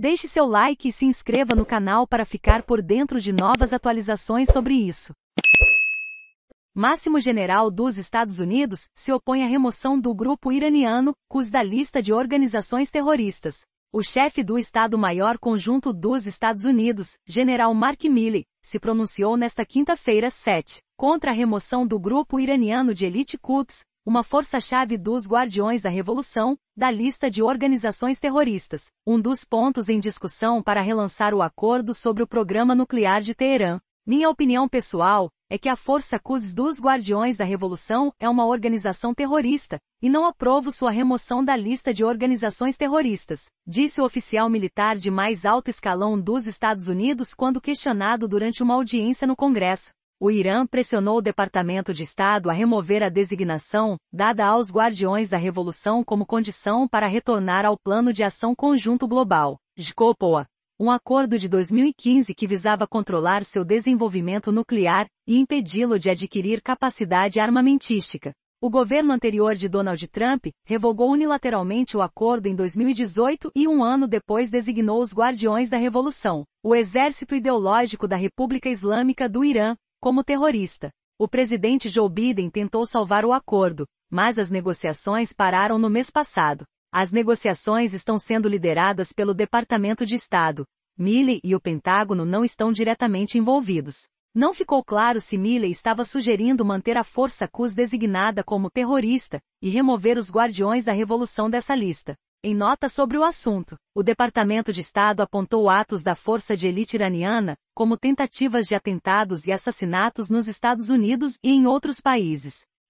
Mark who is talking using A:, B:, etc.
A: Deixe seu like e se inscreva no canal para ficar por dentro de novas atualizações sobre isso. Máximo general dos Estados Unidos se opõe à remoção do grupo iraniano, CUS da lista de organizações terroristas. O chefe do Estado-Maior Conjunto dos Estados Unidos, General Mark Milley, se pronunciou nesta quinta-feira 7 contra a remoção do grupo iraniano de elite Quds, uma força-chave dos Guardiões da Revolução, da lista de organizações terroristas, um dos pontos em discussão para relançar o acordo sobre o programa nuclear de Teherã. Minha opinião pessoal é que a Força CUS dos Guardiões da Revolução é uma organização terrorista, e não aprovo sua remoção da lista de organizações terroristas, disse o oficial militar de mais alto escalão dos Estados Unidos quando questionado durante uma audiência no Congresso. O Irã pressionou o Departamento de Estado a remover a designação, dada aos Guardiões da Revolução como condição para retornar ao Plano de Ação Conjunto Global, GCPOA, um acordo de 2015 que visava controlar seu desenvolvimento nuclear e impedi-lo de adquirir capacidade armamentística. O governo anterior de Donald Trump revogou unilateralmente o acordo em 2018 e um ano depois designou os Guardiões da Revolução, o exército ideológico da República Islâmica do Irã, como terrorista, o presidente Joe Biden tentou salvar o acordo, mas as negociações pararam no mês passado. As negociações estão sendo lideradas pelo Departamento de Estado. Milley e o Pentágono não estão diretamente envolvidos. Não ficou claro se Milley estava sugerindo manter a Força CUS designada como terrorista e remover os guardiões da revolução dessa lista. Em nota sobre o assunto, o Departamento de Estado apontou atos da força de elite iraniana como tentativas de atentados e assassinatos nos Estados Unidos e em outros países,